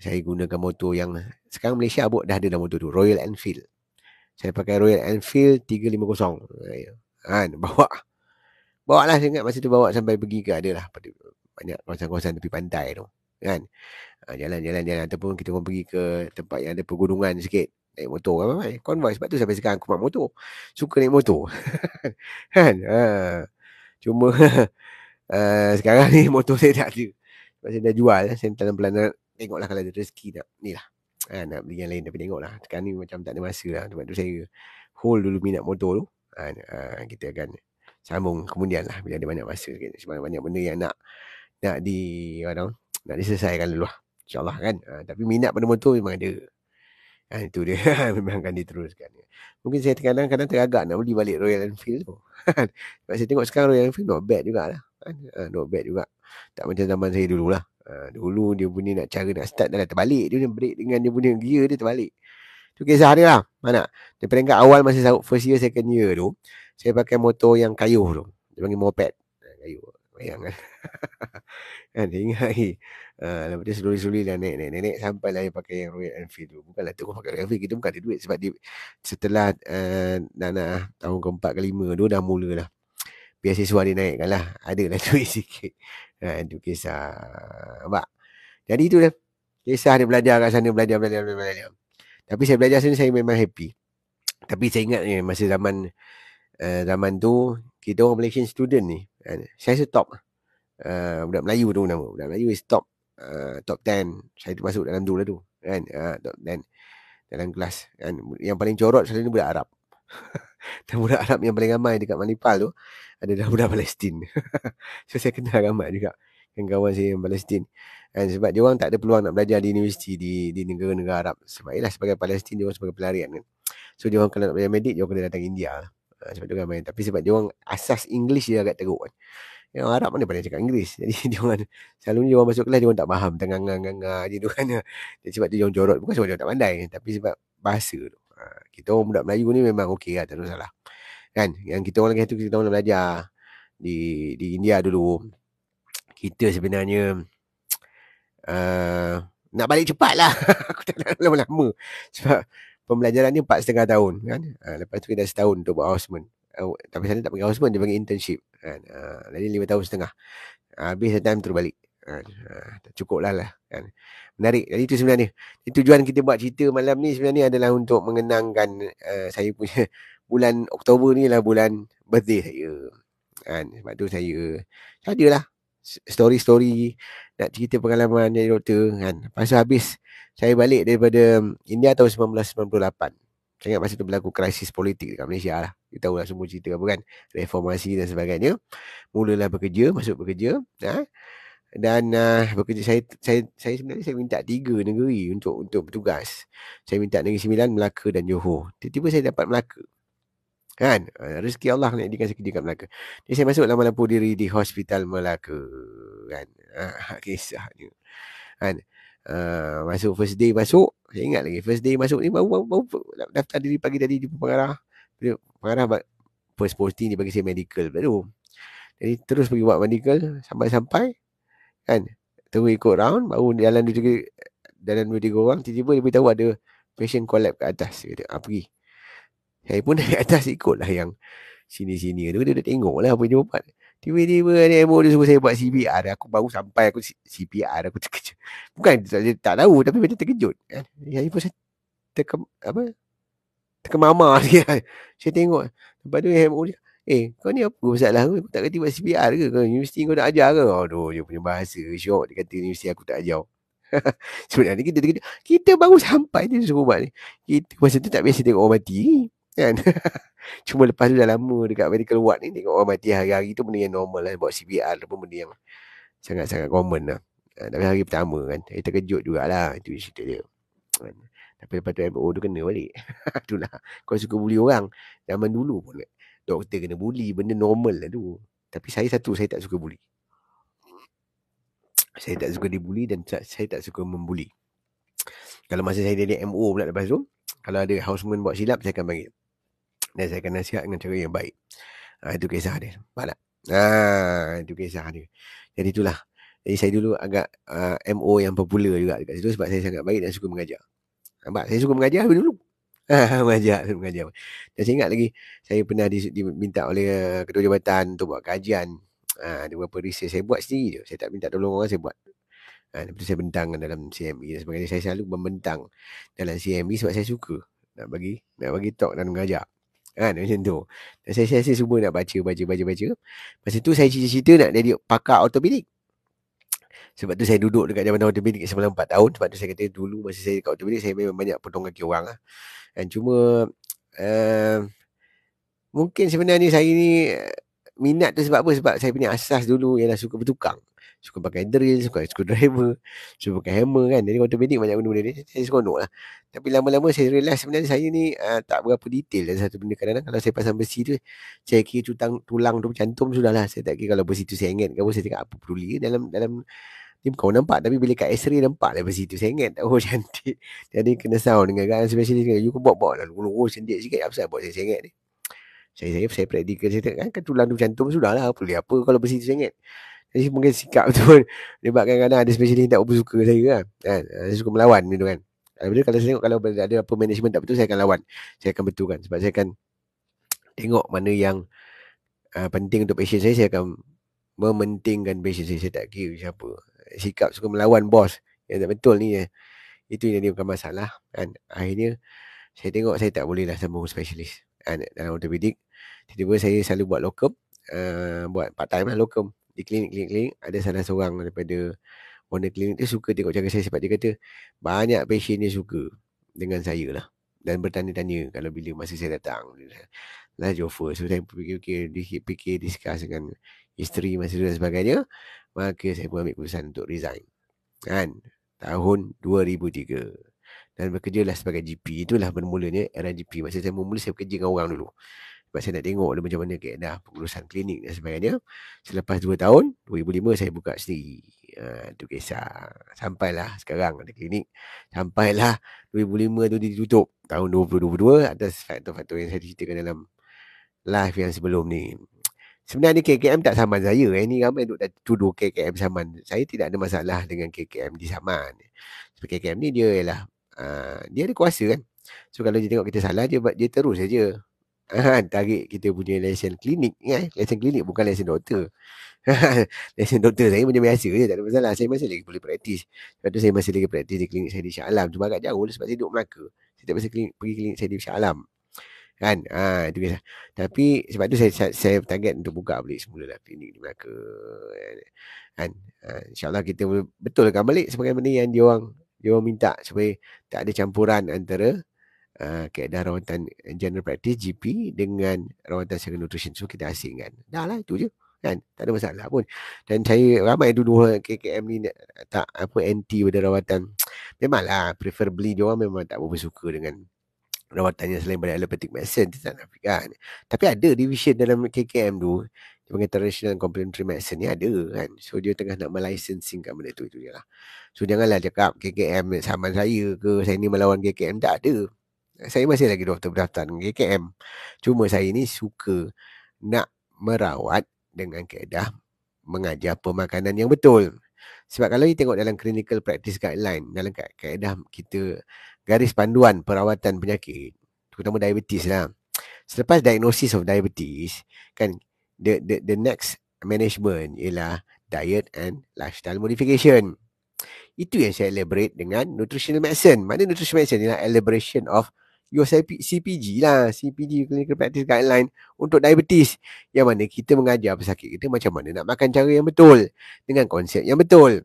Saya gunakan motor yang, sekarang Malaysia abut dah ada dah motor tu. Royal Enfield. Saya pakai Royal Enfield 350. Kan, ha, bawa. Bawa lah saya ingat masa tu bawa sampai pergi ke adalah. lah banyak kawasan-kawasan tepi pantai tu. Kan. Jalan-jalan-jalan ha, ataupun kita pun pergi ke tempat yang ada pergunungan sikit naik motor kan ramai eh? Convoy sebab tu sampai sekarang aku mak motor Suka naik motor Kan ha. Cuma uh, Sekarang ni motor saya tak ada Sebab saya dah jual eh. Saya dalam tengok lah kalau ada rezeki nak Ni lah ha, Nak beli yang lain tapi tengok lah. Sekarang ni macam tak ada masa lah Sebab tu saya Hold dulu minat motor tu ha, uh, Kita akan Sambung kemudian lah Bila ada banyak masa sikit Sebab banyak benda yang nak Nak di Nak diselesaikan dulu lah InsyaAllah kan uh, Tapi minat pada motor memang ada Ha, itu dia. Memang akan diteruskan. Ya. Mungkin saya kadang-kadang teragak nak beli balik Royal Enfield tu. Sebab saya tengok sekarang Royal Enfield not bad lah. Ha, not bad juga. Tak macam zaman saya dulu lah. Ha, ah, dulu dia punya nak cara nak start dah terbalik. Dia punya break dengan dia punya gear dia terbalik. Tu kisah dia lah. Mana? Di peringkat awal masa saya first year, second year tu. Saya pakai motor yang kayuh tu. Dia panggil moped. Kayuh. Bayangkan. kan hingga hari uh, ah, lepas tu seluruh-seluruh dah naik naik naik sampai lah yang pakai yang Royal Enfield tu bukanlah tu pakai Royal Enfield kita bukan ada duit sebab di, setelah uh, nak, nak tahun keempat kelima tu dah mula lah biasa suara dia naikkan lah ada lah duit sikit kan tu kisah nampak jadi tu lah kisah dia belajar kat sana belajar belajar belajar, belajar. tapi saya belajar sini saya memang happy tapi saya ingat ni eh, masa zaman uh, zaman tu kita orang Malaysian student ni kan? saya stop lah uh, budak Melayu tu nama budak Melayu is top uh, top 10 saya termasuk dalam dulu lah tu kan uh, top 10 dalam kelas kan yang paling corot selalu ni budak Arab dan budak Arab yang paling ramai dekat Manipal tu dah budak Palestin so saya kenal ramai juga dengan kawan saya yang Palestin dan sebab dia orang tak ada peluang nak belajar di universiti di di negara-negara Arab sebab ialah sebagai Palestin dia orang sebagai pelarian kan so dia orang kalau nak belajar medik dia orang kena datang India uh, sebab tu ramai tapi sebab dia orang asas English dia agak teruk kan yang orang Arab mana pandai cakap Inggeris. Jadi dia orang selalu dia orang masuk kelas dia orang tak faham tengah ngang je tu kan. Jadi sebab tu dia orang jorok bukan sebab dia orang tak pandai tapi sebab bahasa tu. Ha, kita orang budak Melayu ni memang okey lah tak ada salah. Kan? Yang kita orang lagi tu kita orang nak belajar di di India dulu. Kita sebenarnya uh, nak balik cepat lah. Aku tak nak lama-lama. Sebab pembelajaran ni 4 setengah tahun kan. Ha, lepas tu kita dah setahun untuk buat housemen. Eh, tapi sana tak panggil housemate dia panggil internship kan uh, jadi lima tahun setengah uh, habis time terbalik, balik kan. ah, uh, cukup lah, lah kan menarik jadi itu sebenarnya jadi, tujuan kita buat cerita malam ni sebenarnya adalah untuk mengenangkan uh, saya punya bulan Oktober ni lah bulan birthday saya kan sebab tu saya saya lah story-story nak cerita pengalaman jadi doktor kan pasal habis saya balik daripada India tahun 1998 saya ingat masa tu berlaku krisis politik dekat Malaysia lah. Kita tahu lah semua cerita apa kan. Reformasi dan sebagainya. Mulalah bekerja, masuk bekerja. Ha? Dan uh, bekerja saya, saya, saya sebenarnya saya minta tiga negeri untuk untuk bertugas. Saya minta Negeri Sembilan, Melaka dan Johor. Tiba-tiba saya dapat Melaka. Kan? Ah, rezeki Allah nak dikasih kerja kat Melaka. Jadi saya masuk lama-lama diri di Hospital Melaka. Kan? Ha, kisahnya. Kan? Ha. Eh, masuk first day masuk saya ingat lagi first day masuk ni baru, baru, baru daftar diri pagi tadi jumpa pengarah pengarah first posting dia bagi saya medical baru jadi terus pergi buat medical sampai-sampai kan terus ikut round baru dalam dua tiga dalam dua tiga orang tiba-tiba dia beritahu ada patient collab kat atas dia kata ha, pergi saya pun dari atas ikutlah yang sini-sini tu dia dah tengok lah apa dia buat Tiba-tiba ni MO dia suruh saya buat CPR Aku baru sampai aku CPR Aku terkejut Bukan saya tak tahu Tapi macam terkejut eh, Yang ini pun saya terkem apa, Terkemama dia. Kan. Saya tengok Lepas tu MO dia Eh kau ni apa masalah Aku tak kena buat CPR ke kau, Universiti kau nak ajar ke Aduh dia punya bahasa Syok dia kata universiti aku tak ajar Sebenarnya kita terkejut Kita baru sampai dia suruh buat ni Kita masa tu tak biasa tengok orang mati kan cuma lepas tu dah lama dekat medical ward ni tengok orang mati hari-hari tu benda yang normal lah buat CPR pun benda yang sangat-sangat common lah ah, tapi hari pertama kan saya terkejut jugalah itu cerita dia kan. tapi lepas tu MO tu kena balik itulah kau suka bully orang zaman dulu pun kan, doktor kena bully benda normal lah tu tapi saya satu saya tak suka bully saya tak suka dibully dan saya tak suka membully kalau masa saya jadi MO pula lepas tu kalau ada houseman buat silap saya akan panggil dan saya akan nasihat dengan cara yang baik. Ha, itu kisah dia. Nampak tak? Ha, itu kisah dia. Jadi itulah. Jadi saya dulu agak uh, eh, MO yang popular juga dekat situ sebab saya sangat baik dan suka mengajar. Nampak? Saya suka mengajar dulu. dulu. Ha, mengajar, mengajar. Dan saya ingat lagi saya pernah diminta oleh uh, ketua jabatan untuk buat kajian. Ha, ada beberapa riset saya buat sendiri je. Saya tak minta tolong orang, saya buat. Ha, lepas tu saya bentang dalam CME dan sebagainya. Saya selalu membentang dalam CME sebab saya suka nak bagi nak bagi talk dan mengajar. Kan ha, macam tu Dan saya, saya, semua nak baca Baca baca baca Masa tu saya cerita-cerita Nak jadi pakar ortopedik sebab tu saya duduk dekat jabatan ortopedik selama 4 tahun Sebab tu saya kata dulu masa saya dekat ortopedik Saya memang banyak potong kaki orang lah Dan cuma uh, Mungkin sebenarnya saya ni Minat tu sebab apa? Sebab saya punya asas dulu ialah suka bertukang Suka pakai drill Suka pakai screwdriver Suka pakai hammer kan Jadi waktu pendek banyak benda-benda ni Saya seronok lah Tapi lama-lama saya realise Sebenarnya saya ni uh, Tak berapa detail lah Satu benda kadang-kadang Kalau saya pasang besi tu Saya kira tutang, tulang tu Cantum sudahlah Saya tak kira kalau besi tu saya ingat Kalau saya tengok apa peduli Dalam dalam ni bukan orang nampak tapi bila kat x-ray nampak lah besi tu saya ingat oh cantik jadi kena sound dengan kan specialist dengan you buat buat lah lurus sendik sikit apa saya buat saya sengit ni saya saya saya predikal saya tengok kan, kan tulang tu cantum sudahlah. apa boleh apa kalau besi tu sengit jadi mungkin sikap tu Sebab kadang-kadang ada specialist yang tak apa suka saya lah. kan. kan? Ah, saya suka melawan tu kan. Ah, bila kalau saya tengok kalau ada apa management tak betul saya akan lawan. Saya akan betulkan sebab saya akan tengok mana yang uh, penting untuk patient saya. Saya akan mementingkan patient saya. Saya tak kira siapa. Sikap suka melawan bos yang tak betul ni. Eh. Itu yang dia bukan masalah. Kan? Akhirnya saya tengok saya tak bolehlah sambung specialist. Kan? Dalam orthopedic. Tiba-tiba saya selalu buat lokum. Uh, buat part time lah lokum di klinik klinik ada salah seorang daripada owner klinik tu suka tengok cara saya sebab dia kata banyak patient dia suka dengan saya lah dan bertanya-tanya kalau bila masa saya datang lah Jofa so saya fikir fikir fikir discuss dengan isteri masa dan sebagainya maka saya pun ambil keputusan untuk resign kan tahun 2003 dan bekerjalah sebagai GP itulah bermulanya era GP masa saya mula saya bekerja dengan orang dulu sebab saya nak tengok dia macam mana keadaan pengurusan klinik dan sebagainya. Selepas 2 tahun, 2005 saya buka sendiri. Itu ha, uh, kisah. Sampailah sekarang ada klinik. Sampailah 2005 tu ditutup tahun 2022 atas faktor-faktor yang saya ceritakan dalam live yang sebelum ni. Sebenarnya KKM tak saman saya. Eh. Ini ramai duk tuduh KKM saman. Saya tidak ada masalah dengan KKM di saman. Sebab KKM ni dia ialah, uh, dia ada kuasa kan. So kalau dia tengok kita salah, dia, dia terus saja. Ha, tarik kita punya lesen klinik ya? Eh, lesen klinik bukan lesen doktor lesen doktor saya punya biasa je tak ada masalah saya masih lagi boleh praktis sebab tu saya masih lagi praktis di klinik saya di Shah Alam cuma agak jauh sebab saya duduk Melaka saya tak pasal pergi klinik saya di Shah Alam kan ha, itu tapi sebab tu saya, saya, saya target untuk buka balik semula lah klinik di Melaka kan, kan? ha, insyaAllah kita betulkan lah balik sebagai benda yang dia orang minta supaya tak ada campuran antara Ah, keadaan rawatan eh, general practice GP dengan rawatan second nutrition so kita asingkan dah lah itu je kan tak ada masalah pun dan saya ramai dulu eh, KKM ni tak apa anti pada rawatan memanglah preferably dia orang memang tak berapa suka dengan rawatannya selain pada allopathic medicine tak nak kan tapi ada division dalam KKM tu dia panggil traditional complementary medicine ni ada kan so dia tengah nak melicensing kat benda tu itu je lah so janganlah cakap KKM saman saya ke saya ni melawan KKM tak ada saya masih lagi doktor berdaftar dengan KKM. Cuma saya ni suka nak merawat dengan keadaan mengajar pemakanan yang betul. Sebab kalau kita tengok dalam clinical practice guideline, dalam keadaan kita garis panduan perawatan penyakit, terutama diabetes lah. Selepas diagnosis of diabetes, kan the, the, the next management ialah diet and lifestyle modification. Itu yang saya elaborate dengan nutritional medicine. Mana nutritional medicine ialah elaboration of your CP, CPG lah CPG clinical practice guideline untuk diabetes yang mana kita mengajar pesakit kita macam mana nak makan cara yang betul dengan konsep yang betul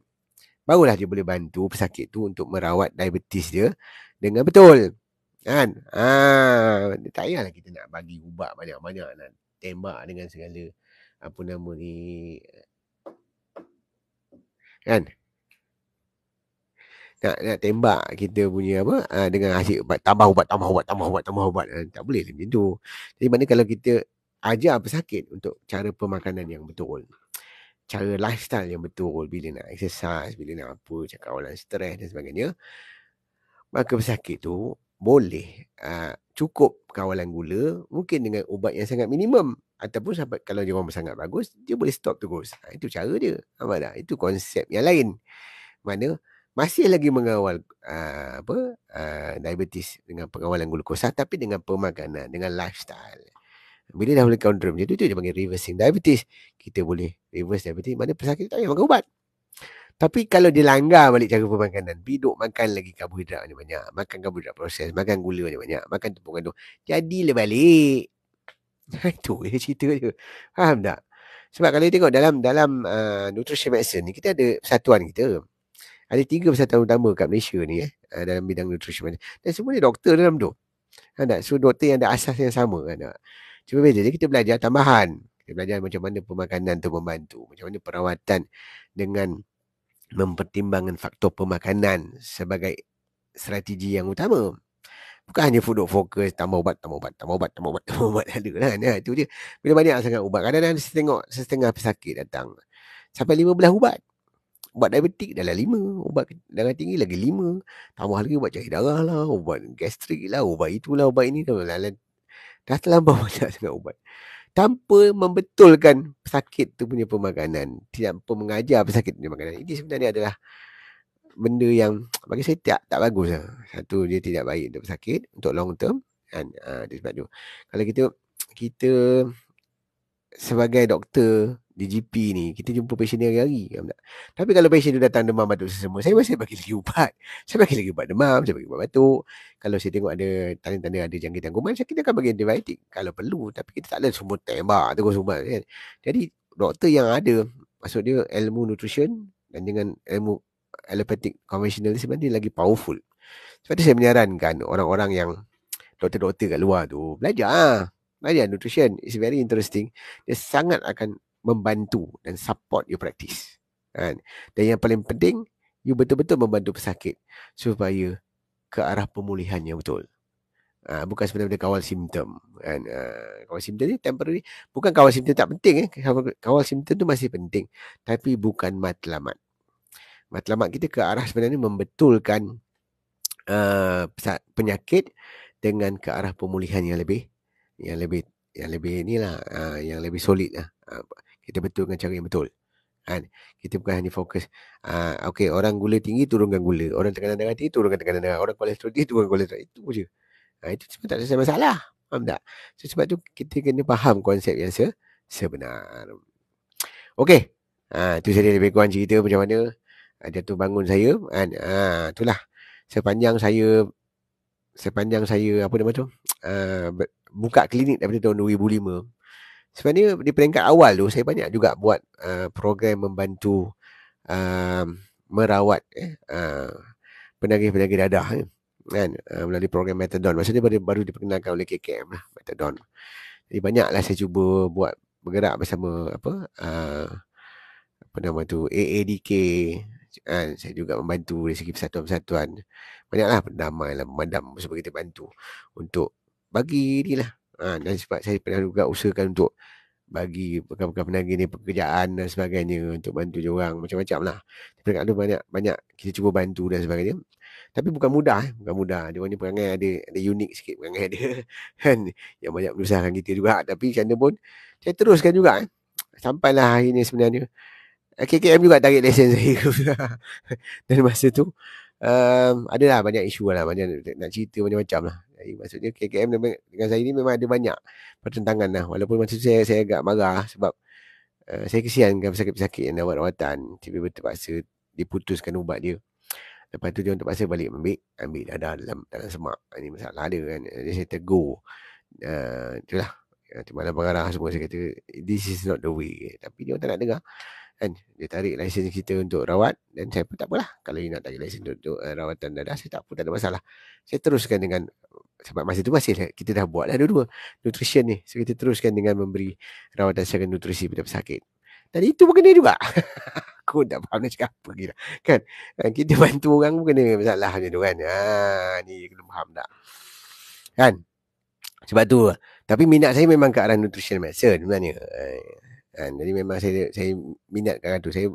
barulah dia boleh bantu pesakit tu untuk merawat diabetes dia dengan betul kan ah tak payahlah kita nak bagi ubat banyak-banyak nak tembak dengan segala apa nama ni kan nak nak tembak kita punya apa uh, dengan asyik ubat tambah ubat tambah ubat tambah ubat tambah ubat uh, tak boleh lah macam tu. Jadi mana kalau kita ajar pesakit untuk cara pemakanan yang betul. Cara lifestyle yang betul bila nak exercise, bila nak apa, cakap orang stres dan sebagainya. Maka pesakit tu boleh uh, cukup kawalan gula mungkin dengan ubat yang sangat minimum ataupun sampai kalau dia orang sangat bagus dia boleh stop terus ha, itu cara dia nampak tak itu konsep yang lain mana masih lagi mengawal uh, apa uh, diabetes dengan pengawalan glukosa tapi dengan pemakanan dengan lifestyle bila dah boleh counter macam tu, tu dia panggil reversing diabetes. Kita boleh reverse diabetes. Mana pesakit tak payah makan ubat. Tapi kalau dia langgar balik cara pemakanan, biduk makan lagi karbohidrat banyak-banyak. Makan karbohidrat proses. Makan gula banyak-banyak. Makan tepung kandung. Jadilah balik. Itu je cerita je. Faham tak? Sebab kalau dia tengok dalam dalam uh, nutrition medicine ni, kita ada satuan kita ada tiga persatuan utama kat Malaysia ni eh ah, dalam bidang nutrition dan semua ni doktor dalam tu kan ha, tak so doktor yang ada asas yang sama kan tak cuma beza je kita belajar tambahan kita belajar macam mana pemakanan tu membantu macam mana perawatan dengan mempertimbangkan faktor pemakanan sebagai strategi yang utama Bukan hanya food dog fokus Tambah ubat Tambah ubat Tambah ubat Tambah ubat Tambah ubat Ada lah kan Itu je Bila banyak sangat ubat Kadang-kadang setengah, setengah pesakit datang Sampai 15 ubat ubat diabetik dalam lima ubat darah tinggi lagi lima tambah lagi ubat cair darah lah ubat gastrik lah ubat itulah ubat ini dah lah, lah. dah banyak sangat ubat tanpa membetulkan pesakit tu punya pemakanan tanpa mengajar pesakit punya pemakanan. ini sebenarnya adalah benda yang bagi saya tak, tak bagus lah. satu dia tidak baik untuk pesakit untuk long term dan uh, kalau kita kita sebagai doktor DGP ni kita jumpa patient dia hari-hari kan? tapi kalau patient dia datang demam batuk semua saya masih bagi lagi ubat saya bagi lagi ubat demam saya bagi ubat batuk kalau saya tengok ada tanda-tanda ada jangkitan kuman saya kita akan bagi antibiotik kalau perlu tapi kita tak ada semua tembak terus ubat kan jadi doktor yang ada maksud dia ilmu nutrition dan dengan ilmu allopathic conventional ni sebenarnya lagi powerful sebab tu saya menyarankan orang-orang yang doktor-doktor kat luar tu belajar ha? Mari nutrition is very interesting. Dia sangat akan membantu dan support you practice. Kan? Dan yang paling penting, you betul-betul membantu pesakit supaya ke arah pemulihan yang betul. Uh, bukan sebenarnya kawal simptom. Kan? Uh, kawal simptom ni temporary. Bukan kawal simptom tak penting. Eh? Kawal, kawal simptom tu masih penting. Tapi bukan matlamat. Matlamat kita ke arah sebenarnya membetulkan uh, penyakit dengan ke arah pemulihan yang lebih yang lebih yang lebih inilah lah, yang lebih solid lah. Ah, kita betul dengan cara yang betul. Kan? Kita bukan hanya fokus uh, okay, orang gula tinggi turunkan gula. Orang tekanan darah tinggi turunkan tekanan darah. Orang kolesterol tinggi turunkan kolesterol. Itu je. Uh, itu sebab tak ada masalah. Faham tak? So, sebab tu kita kena faham konsep yang se sebenar. Okay. Uh, itu saja lebih kurang cerita macam mana. Uh, jatuh bangun saya. Uh, itulah. Sepanjang saya sepanjang saya apa nama tu uh, buka klinik daripada tahun 2005 sebenarnya di peringkat awal tu saya banyak juga buat uh, program membantu uh, merawat eh, uh, penagih-penagih dadah eh, kan uh, melalui program metadon maksudnya baru, baru diperkenalkan oleh KKM lah metadon jadi banyaklah saya cuba buat bergerak bersama apa uh, apa nama tu AADK Uh, kan. saya juga membantu dari segi persatuan-persatuan banyaklah damai lah memadam supaya kita bantu untuk bagi ni lah ha, dan sebab saya pernah juga usahakan untuk bagi pekan-pekan penagi ni pekerjaan dan sebagainya untuk bantu dia orang macam-macam lah tapi kat tu banyak banyak kita cuba bantu dan sebagainya tapi bukan mudah eh. bukan mudah dia punya perangai ada ada unik sikit perangai dia kan yang banyak berusaha kita juga tapi macam mana pun saya teruskan juga eh. sampailah hari ni sebenarnya eh, KKM juga tarik lesen saya lah. dan masa tu um, ehm, ada lah banyak isu lah banyak nak, nak cerita macam-macam lah jadi maksudnya KKM dengan, saya ni memang ada banyak pertentangan lah walaupun masa tu saya, saya agak marah sebab uh, saya kesian kan pesakit-pesakit yang dapat rawatan tiba-tiba terpaksa diputuskan ubat dia lepas tu dia orang terpaksa balik ambil ambil dadah dalam, dalam semak ini masalah dia kan jadi saya tegur uh, itulah Ya, Cuma lah semua saya kata This is not the way Tapi dia orang tak nak dengar kan dia tarik lesen kita untuk rawat dan saya pun tak apalah kalau dia nak tarik lesen untuk, untuk uh, eh, rawatan dadah saya tak apa tak ada masalah saya teruskan dengan sebab masa tu masih lah, kita dah buat dah dua-dua nutrition ni so kita teruskan dengan memberi rawatan secara nutrisi pada pesakit dan itu pun kena juga aku tak faham nak cakap apa kira kan eh, kita bantu orang pun kena masalah macam tu kan ha, ni belum faham tak kan sebab tu tapi minat saya memang ke arah nutrition medicine sebenarnya eh, Kan? Jadi memang saya saya minat kat tu. Saya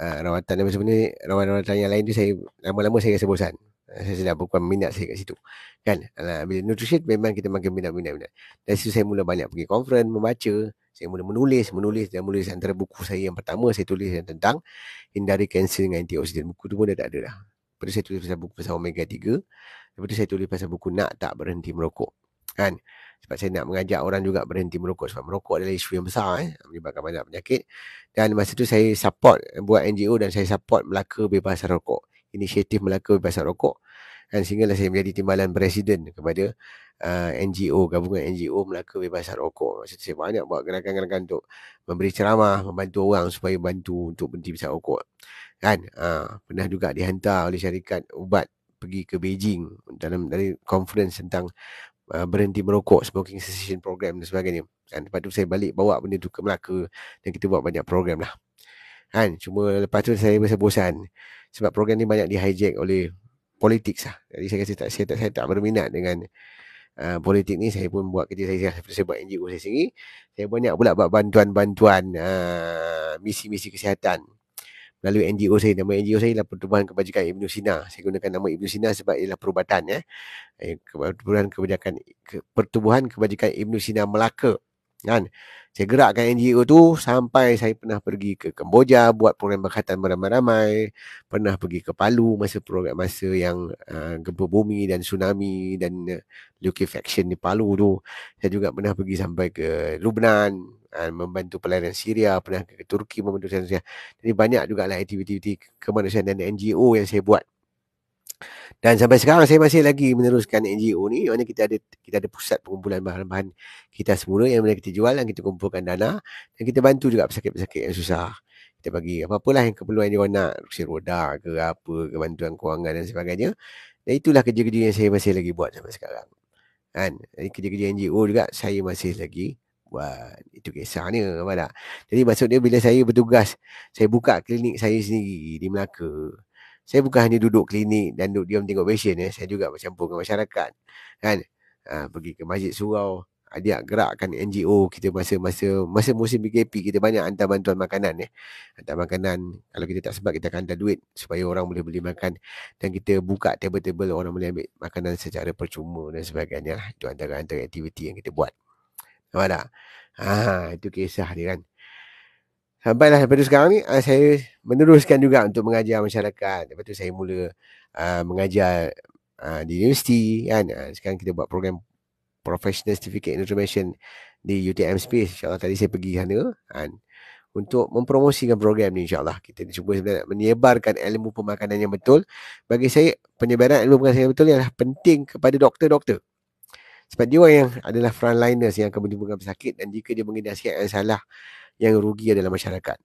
uh, rawatan dan sebenarnya rawatan-rawatan yang lain tu saya lama-lama saya rasa bosan. Ah, saya sudah bukan minat saya kat situ. Kan? Uh, bila nutrition memang kita makin minat-minat-minat. Dan situ saya mula banyak pergi conference, membaca. Saya mula menulis, menulis dan menulis antara buku saya yang pertama saya tulis yang tentang hindari kanser dengan antioksidan. Buku tu pun dah tak ada dah. Lepas saya tulis pasal buku pasal omega 3. Lepas saya tulis pasal buku nak tak berhenti merokok. Kan? Sebab saya nak mengajak orang juga berhenti merokok. Sebab merokok adalah isu yang besar. Eh, menyebabkan banyak penyakit. Dan masa tu saya support eh, buat NGO dan saya support Melaka Bebas Rokok. Inisiatif Melaka Bebas Rokok. Dan sehinggalah saya menjadi timbalan presiden kepada uh, NGO, gabungan NGO Melaka Bebas Rokok. Masa tu saya banyak buat gerakan-gerakan untuk memberi ceramah, membantu orang supaya bantu untuk berhenti bisa rokok. Kan? Uh, pernah juga dihantar oleh syarikat ubat pergi ke Beijing dalam dari conference tentang uh, berhenti merokok smoking cessation program dan sebagainya kan lepas tu saya balik bawa benda tu ke Melaka dan kita buat banyak program lah kan cuma lepas tu saya rasa bosan sebab program ni banyak di hijack oleh politik lah jadi saya rasa tak, saya tak, saya tak berminat dengan Uh, politik ni saya pun buat kerja saya sendiri saya buat NGO saya sendiri saya banyak pula buat bantuan-bantuan uh, misi-misi kesihatan Lalu NGO saya nama NGO saya adalah pertubuhan kebajikan Ibnu Sina saya gunakan nama Ibnu Sina sebab ialah perubatan ya pertubuhan kebajikan pertubuhan kebajikan Ibnu Sina Melaka kan saya gerakkan NGO tu sampai saya pernah pergi ke Kemboja buat program berkaitan beramai-ramai pernah pergi ke Palu masa program masa yang uh, gempa bumi dan tsunami dan uh, liquefaction di Palu tu saya juga pernah pergi sampai ke Lubnan uh, membantu pelayanan Syria pernah ke Turki membantu pelayanan Syria jadi banyak jugalah aktiviti-aktiviti kemanusiaan dan NGO yang saya buat dan sampai sekarang saya masih lagi meneruskan NGO ni. Maksudnya kita ada kita ada pusat pengumpulan bahan-bahan kita semula yang boleh kita jual dan kita kumpulkan dana dan kita bantu juga pesakit-pesakit yang susah. Kita bagi apa-apalah yang keperluan dia nak, kursi roda ke apa, ke bantuan kewangan dan sebagainya. Dan itulah kerja-kerja yang saya masih lagi buat sampai sekarang. Kan? Jadi kerja-kerja NGO juga saya masih lagi buat. Itu kisahnya, apa tak? Jadi maksudnya bila saya bertugas, saya buka klinik saya sendiri di Melaka saya bukan hanya duduk klinik dan duduk diam tengok pasien ya. Eh. Saya juga bercampur dengan masyarakat. Kan? Ha, pergi ke masjid surau. Dia gerakkan NGO kita masa-masa masa musim BKP kita banyak hantar bantuan makanan ya. Eh. Hantar makanan. Kalau kita tak sebab kita akan hantar duit supaya orang boleh beli makan. Dan kita buka table-table orang boleh ambil makanan secara percuma dan sebagainya. Itu antara-antara aktiviti yang kita buat. Nampak tak? Ha, itu kisah dia kan. Sampailah ah, daripada sekarang ni uh, saya meneruskan juga untuk mengajar masyarakat. Lepas tu saya mula uh, mengajar uh, di universiti kan. Uh, sekarang kita buat program Professional Certificate in Automation di UTM Space. InsyaAllah tadi saya pergi sana kan. Untuk mempromosikan program ni insyaAllah Kita cuba sebenarnya menyebarkan ilmu pemakanan yang betul Bagi saya penyebaran ilmu pemakanan yang betul Ialah penting kepada doktor-doktor Sebab dia orang yang adalah frontliners Yang akan menjumpa pesakit Dan jika dia mengindahkan yang salah yang rugi adalah masyarakat.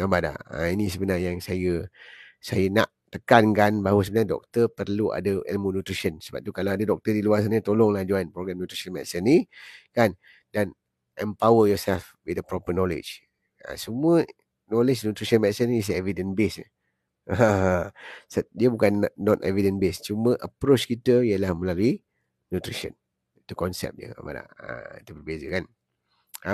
Nampak tak? Ha, ini sebenarnya yang saya saya nak tekankan bahawa sebenarnya doktor perlu ada ilmu nutrition. Sebab tu kalau ada doktor di luar sana, tolonglah join program nutrition medicine ni. Kan? Dan empower yourself with the proper knowledge. Ha, semua knowledge nutrition medicine ni is evidence based. Dia bukan not evidence based. Cuma approach kita ialah melalui nutrition. Itu konsep dia. Ha, itu berbeza kan? Ha,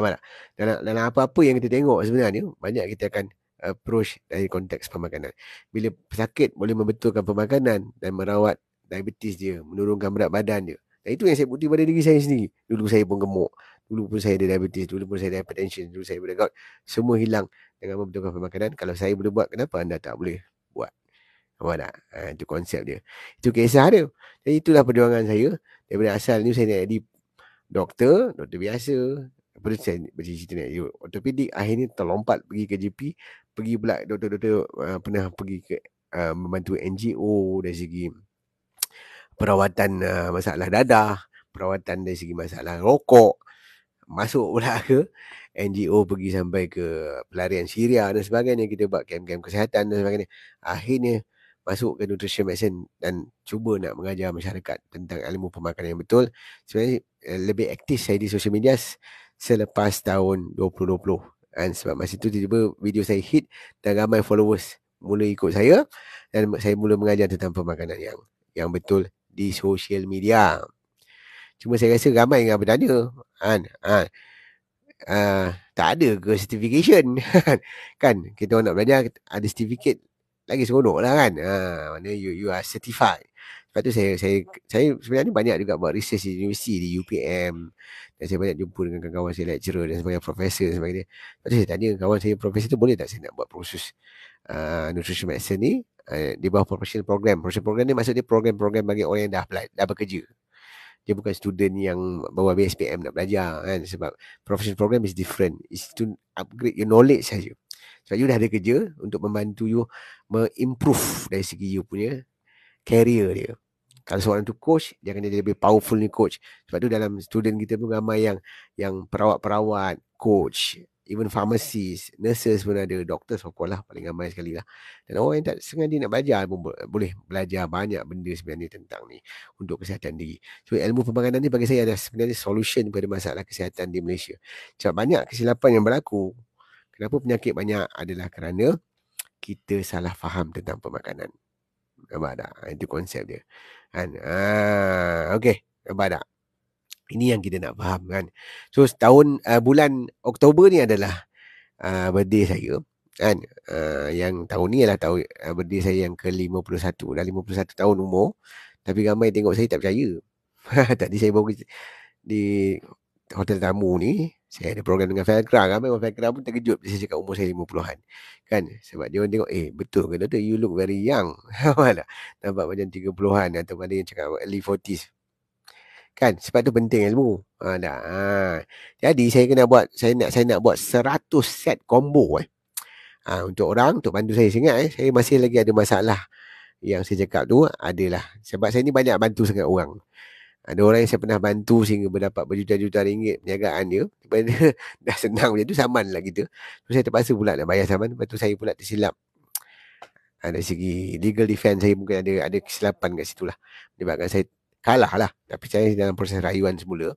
dalam, dalam apa-apa yang kita tengok sebenarnya banyak kita akan approach dari konteks pemakanan. Bila sakit boleh membetulkan pemakanan dan merawat diabetes dia, menurunkan berat badan dia. Dan itu yang saya bukti pada diri saya sendiri. Dulu saya pun gemuk. Dulu pun saya ada diabetes. Dulu pun saya ada hypertension. Dulu saya ada gout. Semua hilang dengan membetulkan pemakanan. Kalau saya boleh buat, kenapa anda tak boleh buat? Apa tak? Ha, itu konsep dia. Itu kisah dia. Jadi itulah perjuangan saya. Daripada asal ni saya nak jadi doktor, doktor biasa. Berjalan macam cerita ni you, Orthopedic akhirnya terlompat pergi ke GP Pergi pula doktor-doktor uh, pernah pergi ke uh, Membantu NGO dari segi Perawatan uh, masalah dadah Perawatan dari segi masalah rokok Masuk pula ke NGO pergi sampai ke pelarian Syria dan sebagainya Kita buat kem-kem kesihatan dan sebagainya Akhirnya masuk ke nutrition medicine dan cuba nak mengajar masyarakat tentang ilmu pemakanan yang betul. Sebenarnya eh, lebih aktif saya di social media selepas tahun 2020. And sebab masa tu tiba-tiba video saya hit dan ramai followers mula ikut saya dan saya mula mengajar tentang pemakanan yang yang betul di social media. Cuma saya rasa ramai yang bertanya, kan? Ha, ha, tak ada ke certification? kan, kita orang nak belajar ada certificate lagi seronok lah kan. Ha, mana you, you are certified. Lepas tu saya, saya, saya sebenarnya banyak juga buat research di universiti, di UPM, dan saya banyak jumpa dengan kawan-kawan saya lecturer dan sebagai profesor dan sebagainya. Lepas saya tanya kawan saya profesor tu boleh tak saya nak buat proses uh, nutrition medicine ni uh, di bawah professional program. Professional program ni maksudnya program-program bagi orang yang dah pelat, dah bekerja. Dia bukan student yang bawa BSPM nak belajar kan sebab professional program is different. It's to upgrade your knowledge saja. Sebab you dah ada kerja untuk membantu you me-improve dari segi you punya career dia kalau seorang tu coach dia akan jadi lebih powerful ni coach sebab tu dalam student kita pun ramai yang yang perawat-perawat coach even pharmacies nurses pun ada doctors of course lah paling ramai sekali lah dan orang yang tak sengaja nak belajar pun boleh belajar banyak benda sebenarnya tentang ni untuk kesihatan diri so ilmu pemakanan ni bagi saya ada sebenarnya solution kepada masalah kesihatan di Malaysia sebab banyak kesilapan yang berlaku kenapa penyakit banyak adalah kerana kita salah faham tentang pemakanan nampak tak itu konsep dia Kan? Ha, ah, okay. Nampak tak? Ini yang kita nak faham kan. So tahun uh, ah, bulan Oktober ni adalah uh, birthday saya kan. Uh, yang tahun ni adalah tahun uh, birthday saya yang ke-51. Dah 51 tahun umur. Tapi ramai tengok saya tak percaya. Tadi saya baru di hotel tamu ni saya ada program dengan Fekra kan. Memang Fekra pun terkejut bila saya cakap umur saya 50-an. Kan? Sebab dia orang tengok, eh betul ke Doktor? You look very young. Nampak macam 30-an atau ada yang cakap early 40s. Kan? Sebab tu penting Semua ah, Ha, ah. Ha. Jadi saya kena buat, saya nak saya nak buat 100 set combo eh. Ha, untuk orang, untuk bantu saya. Saya eh, saya masih lagi ada masalah yang saya cakap tu adalah. Sebab saya ni banyak bantu sangat orang ada orang yang saya pernah bantu sehingga berdapat berjuta-juta ringgit perniagaan dia kepada dah senang macam tu saman lah kita so saya terpaksa pula nak bayar saman lepas tu saya pula tersilap ha, dari segi legal defense saya mungkin ada ada kesilapan kat situ lah menyebabkan saya kalah lah tapi saya dalam proses rayuan semula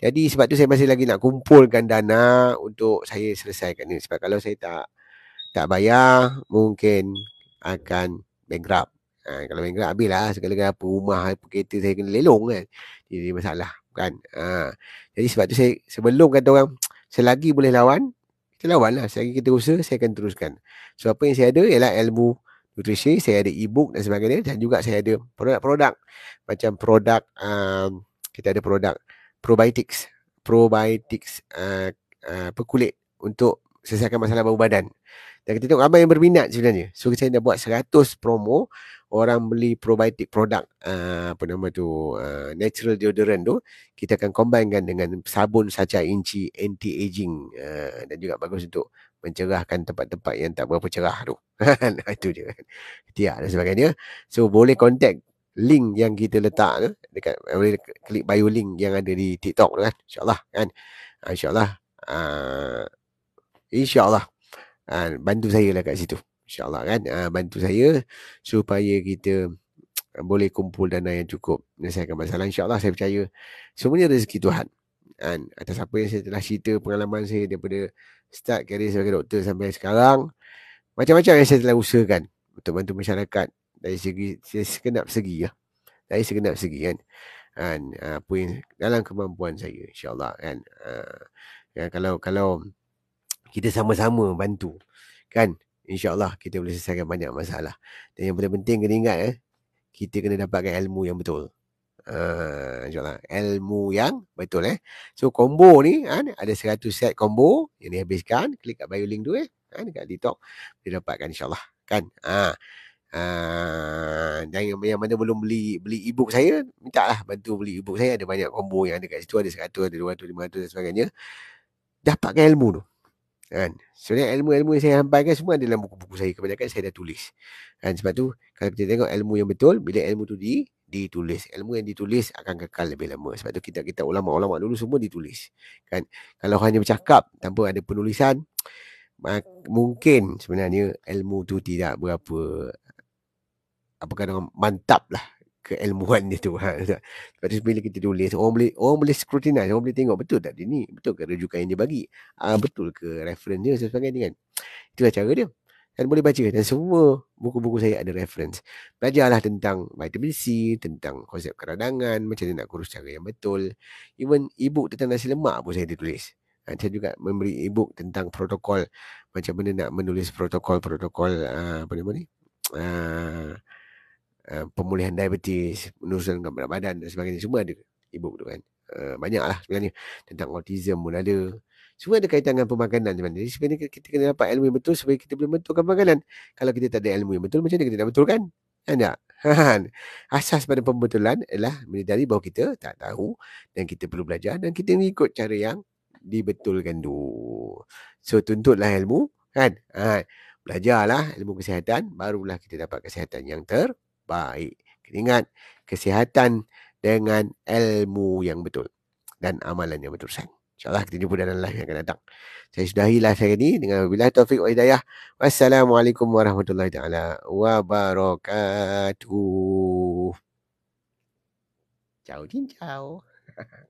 jadi sebab tu saya masih lagi nak kumpulkan dana untuk saya selesaikan ni sebab kalau saya tak tak bayar mungkin akan bankrupt ha, kalau bankrupt habislah segala-galanya apa rumah apa kereta saya kena lelong kan jadi masalah kan ha. jadi sebab tu saya sebelum kata orang selagi boleh lawan kita lawan lah selagi kita usaha saya akan teruskan so apa yang saya ada ialah ilmu nutrisi saya ada ebook dan sebagainya dan juga saya ada produk-produk macam produk um, kita ada produk probiotics probiotics uh, uh, apa kulit untuk selesaikan masalah bau badan. Dan kita tengok ramai yang berminat sebenarnya. So kita dah buat 100 promo orang beli probiotic produk uh, ah, apa nama tu uh, natural deodorant tu kita akan combinekan dengan sabun saja inci anti aging uh, ah, dan juga bagus untuk mencerahkan tempat-tempat yang tak berapa cerah tu. Kan? itu je. Tiak dan sebagainya. So boleh contact link yang kita letak tu dekat boleh klik bio link yang ada di TikTok tu kan. insya kan. insya uh, InsyaAllah ha, Bantu saya lah kat situ InsyaAllah kan ha, Bantu saya Supaya kita Boleh kumpul dana yang cukup Menyelesaikan masalah InsyaAllah saya percaya Semuanya rezeki Tuhan Dan ha, Atas apa yang saya telah cerita Pengalaman saya daripada Start karir sebagai doktor sampai sekarang Macam-macam yang saya telah usahakan Untuk bantu masyarakat Dari segi saya Sekenap segi ya Dari sekenap segi kan Dan ha, Apa yang Dalam kemampuan saya InsyaAllah kan Dan, ha, ya, kalau kalau kita sama-sama bantu kan insyaallah kita boleh selesaikan banyak masalah dan yang paling penting kena ingat eh kita kena dapatkan ilmu yang betul Uh, insyaAllah ilmu yang betul eh so combo ni kan, ada 100 set combo yang dihabiskan klik kat bio link tu eh kan, dekat TikTok dia dapatkan insyaAllah kan uh, uh, dan yang, yang mana belum beli beli ebook saya minta lah bantu beli ebook saya ada banyak combo yang ada kat situ ada 100 ada 200 500 dan sebagainya dapatkan ilmu tu kan sebenarnya ilmu-ilmu yang saya sampaikan semua ada dalam buku-buku saya kebanyakan saya dah tulis kan sebab tu kalau kita tengok ilmu yang betul bila ilmu tu di ditulis ilmu yang ditulis akan kekal lebih lama sebab tu kita kita ulama-ulama dulu semua ditulis kan kalau hanya bercakap tanpa ada penulisan mungkin sebenarnya ilmu tu tidak berapa apa kata mantap lah keilmuan dia tu. Ha. Tapi bila kita tulis, orang boleh orang boleh scrutinize, orang boleh tengok betul tak dia ni, betul ke rujukan yang dia bagi, ha, betul ke reference dia sebagainya dengan Itulah cara dia. Dan boleh baca dan semua buku-buku saya ada reference. Belajarlah tentang vitamin C, tentang konsep keradangan, macam mana nak kurus cara yang betul. Even e tentang nasi lemak pun saya ditulis. tulis. Ah, saya juga memberi e tentang protokol, macam mana nak menulis protokol-protokol ah, apa nama ni? Eh, pemulihan diabetes, penurunan berat badan dan sebagainya semua ada ibu tu kan. Uh, banyaklah sebenarnya tentang autism pun ada. Semua ada kaitan dengan pemakanan sebenarnya. Jadi sebenarnya kita kena dapat ilmu yang betul supaya kita boleh betulkan pemakanan. Kalau kita tak ada ilmu yang betul, macam mana kita nak betulkan? Kan tak? Kan? Asas pada pembetulan adalah menyedari bahawa kita tak tahu dan kita perlu belajar dan kita ikut cara yang dibetulkan tu So tuntutlah ilmu kan. Ha, belajarlah ilmu kesihatan barulah kita dapat kesihatan yang ter baik. Ingat kesihatan dengan ilmu yang betul dan amalan yang betul. InsyaAllah kita jumpa dalam live yang akan datang. Saya sudahi live hari ini dengan bila taufiq wa Wassalamualaikum warahmatullahi taala wabarakatuh. Ciao, ciao.